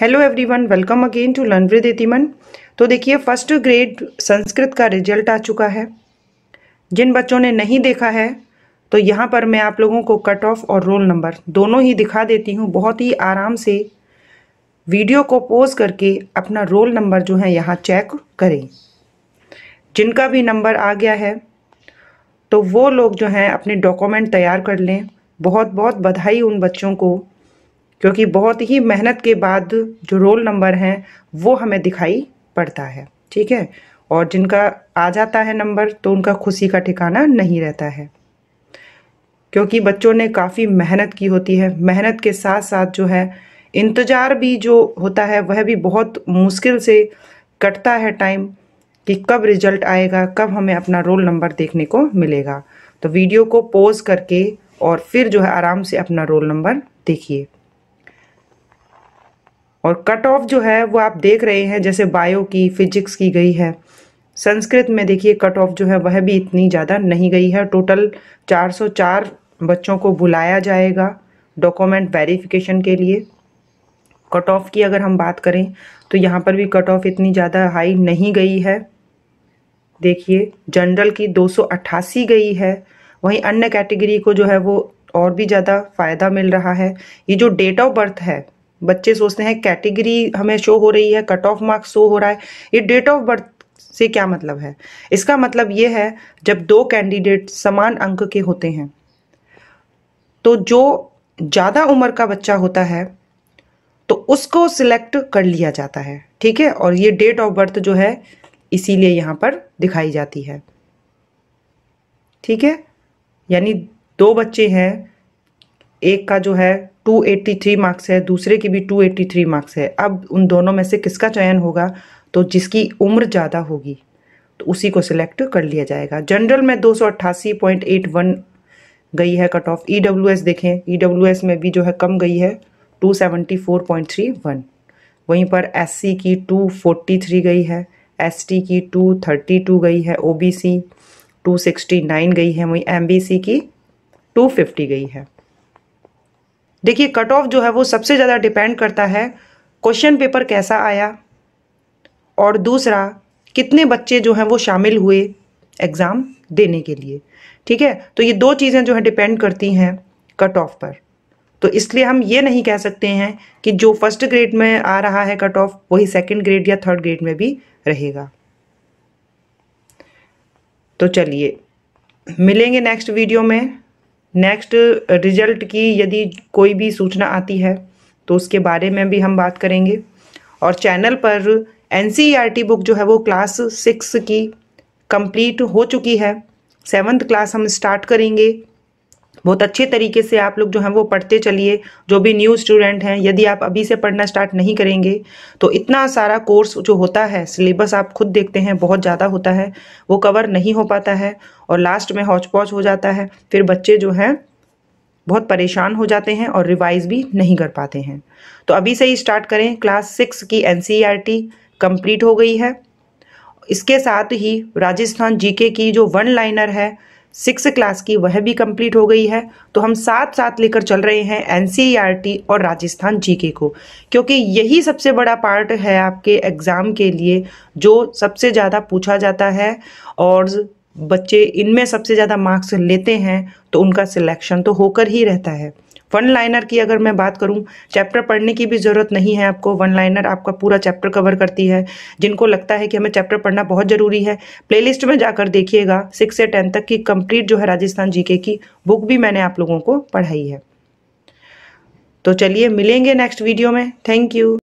hello everyone welcome again to learn with इतिमन तो देखिए फर्स्ट ग्रेड संस्कृत का रिजल्ट आ चुका है जिन बच्चों ने नहीं देखा है तो यहाँ पर मैं आप लोगों को कट ऑफ और रोल नंबर दोनों ही दिखा देती हूँ बहुत ही आराम से वीडियो को पोज करके अपना रोल नंबर जो है यहाँ चेक करें जिनका भी नंबर आ गया है तो वो लोग जो हैं अपने डॉक्यूमेंट तैयार कर लें बहुत बहुत बधाई उन बच्चों को क्योंकि बहुत ही मेहनत के बाद जो रोल नंबर हैं वो हमें दिखाई पड़ता है ठीक है और जिनका आ जाता है नंबर तो उनका खुशी का ठिकाना नहीं रहता है क्योंकि बच्चों ने काफ़ी मेहनत की होती है मेहनत के साथ साथ जो है इंतज़ार भी जो होता है वह भी बहुत मुश्किल से कटता है टाइम कि कब रिजल्ट आएगा कब हमें अपना रोल नंबर देखने को मिलेगा तो वीडियो को पॉज करके और फिर जो है आराम से अपना रोल नंबर देखिए और कट ऑफ जो है वो आप देख रहे हैं जैसे बायो की फिजिक्स की गई है संस्कृत में देखिए कट ऑफ जो है वह भी इतनी ज़्यादा नहीं गई है टोटल 404 बच्चों को बुलाया जाएगा डॉक्यूमेंट वेरिफिकेशन के लिए कट ऑफ की अगर हम बात करें तो यहाँ पर भी कट ऑफ इतनी ज़्यादा हाई नहीं गई है देखिए जनरल की 288 गई है वहीं अन्य कैटेगरी को जो है वो और भी ज़्यादा फ़ायदा मिल रहा है ये जो डेट ऑफ बर्थ है बच्चे सोचते हैं कैटेगरी हमें शो हो रही है कट ऑफ मार्क्स शो हो रहा है ये डेट ऑफ बर्थ से क्या मतलब है इसका मतलब ये है जब दो कैंडिडेट समान अंक के होते हैं तो जो ज़्यादा उम्र का बच्चा होता है तो उसको सिलेक्ट कर लिया जाता है ठीक है और ये डेट ऑफ बर्थ जो है इसीलिए यहाँ पर दिखाई जाती है ठीक है यानी दो बच्चे हैं एक का जो है 283 मार्क्स है दूसरे की भी 283 मार्क्स है अब उन दोनों में से किसका चयन होगा तो जिसकी उम्र ज़्यादा होगी तो उसी को सिलेक्ट कर लिया जाएगा जनरल में दो गई है कट ऑफ ई देखें ई e में भी जो है कम गई है 274.31 वहीं पर एस की 243 गई है एस की 232 गई है ओ 269 गई है वहीं एम की 250 गई है देखिए कट ऑफ जो है वो सबसे ज़्यादा डिपेंड करता है क्वेश्चन पेपर कैसा आया और दूसरा कितने बच्चे जो हैं वो शामिल हुए एग्ज़ाम देने के लिए ठीक है तो ये दो चीज़ें जो है डिपेंड करती हैं कट ऑफ पर तो इसलिए हम ये नहीं कह सकते हैं कि जो फर्स्ट ग्रेड में आ रहा है कट ऑफ वही सेकंड ग्रेड या थर्ड ग्रेड में भी रहेगा तो चलिए मिलेंगे नेक्स्ट वीडियो में नेक्स्ट रिजल्ट uh, की यदि कोई भी सूचना आती है तो उसके बारे में भी हम बात करेंगे और चैनल पर एन बुक e जो है वो क्लास सिक्स की कंप्लीट हो चुकी है सेवन्थ क्लास हम स्टार्ट करेंगे बहुत अच्छे तरीके से आप लोग जो हैं वो पढ़ते चलिए जो भी न्यू स्टूडेंट हैं यदि आप अभी से पढ़ना स्टार्ट नहीं करेंगे तो इतना सारा कोर्स जो होता है सिलेबस आप खुद देखते हैं बहुत ज़्यादा होता है वो कवर नहीं हो पाता है और लास्ट में हौच पौच हो जाता है फिर बच्चे जो हैं बहुत परेशान हो जाते हैं और रिवाइज भी नहीं कर पाते हैं तो अभी से ही स्टार्ट करें क्लास सिक्स की एन कंप्लीट e हो गई है इसके साथ ही राजस्थान जीके की जो वन लाइनर है सिक्स क्लास की वह भी कंप्लीट हो गई है तो हम साथ साथ लेकर चल रहे हैं एन e और राजस्थान जीके को क्योंकि यही सबसे बड़ा पार्ट है आपके एग्ज़ाम के लिए जो सबसे ज़्यादा पूछा जाता है और बच्चे इनमें सबसे ज़्यादा मार्क्स लेते हैं तो उनका सिलेक्शन तो होकर ही रहता है वन लाइनर की अगर मैं बात करूँ चैप्टर पढ़ने की भी ज़रूरत नहीं है आपको वन लाइनर आपका पूरा चैप्टर कवर करती है जिनको लगता है कि हमें चैप्टर पढ़ना बहुत ज़रूरी है प्लेलिस्ट में जाकर देखिएगा सिक्स से टेंथ तक की कंप्लीट जो है राजस्थान जीके की बुक भी मैंने आप लोगों को पढ़ाई है तो चलिए मिलेंगे नेक्स्ट वीडियो में थैंक यू